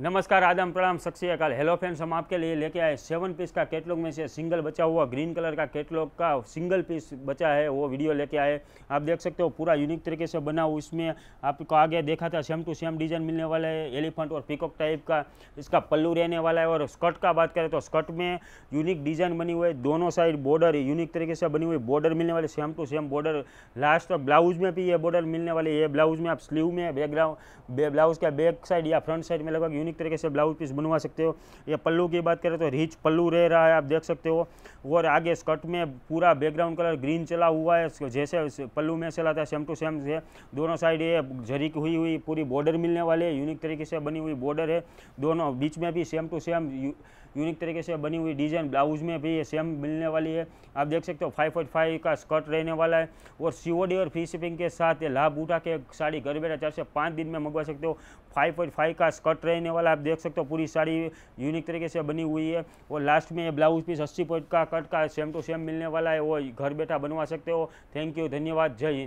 नमस्कार आदम प्रणाम सत्याकाल hello friends हम आपके लिए लेके आए सेवन पीस का कैटलॉग में से सिंगल बचा हुआ ग्रीन कलर का कैटलॉग का सिंगल पीस बचा है वो वीडियो लेके आए आप देख सकते हो पूरा यूनिक तरीके से बना हुआ इसमें आपको आगे देखा था सेम टू सेम डिजाइन मिलने वाला है एलिफेंट और पिकॉक टाइप का इसका पल्लू रहने वाला है और स्कर्ट का बात करें तो स्कर्ट में यूनिक डिजाइन बनी हुई है दोनों साइड बॉर्डर यूनिक तरीके से बनी हुई बॉर्डर मिलने वाले same to same border last blouse में भी ये बॉर्डर मिलने वाले ये ब्लाउज में आप स्लीव में बैकग्राउंड ब्लाउज का बैक साइड या फ्रंट साइड में लगभग यूनिक तरीके से ब्लाउज पीस बनवा सकते हो या पल्लू की बात करें तो रिच पल्लू रह रहा है आप देख सकते हो और आगे स्कर्ट में पूरा बैकग्राउंड कलर ग्रीन चला हुआ है जैसे पल्लू में चला था सेम टू सेम से दोनों साइड ये झरी हुई हुई पूरी बॉर्डर मिलने वाले है यूनिक तरीके से बनी हुई बॉर्डर है दोनों बीच में भी सेम टू सेम यूनिक तरीके से बनी हुई डिजाइन ब्लाउज में भी ये सेम मिलने वाली है आप देख सकते हो फाइव पॉइंट फाइव का स्कर्ट रहने वाला है और सीओडी और फ्री शिपिंग के साथ लाभ उठा के साड़ी घर बैठा चार से पाँच दिन में मंगवा सकते हो फाइव पॉइंट फाइव का स्कर्ट रहने वाला वाला आप देख सकते हो पूरी साड़ी यूनिक तरीके से बनी हुई है और लास्ट में ये ब्लाउज पीस अस्सी पॉइंट का कट का सेम टू सेम मिलने वाला है वो घर बैठा बनवा सकते हो थैंक यू धन्यवाद जय हिंद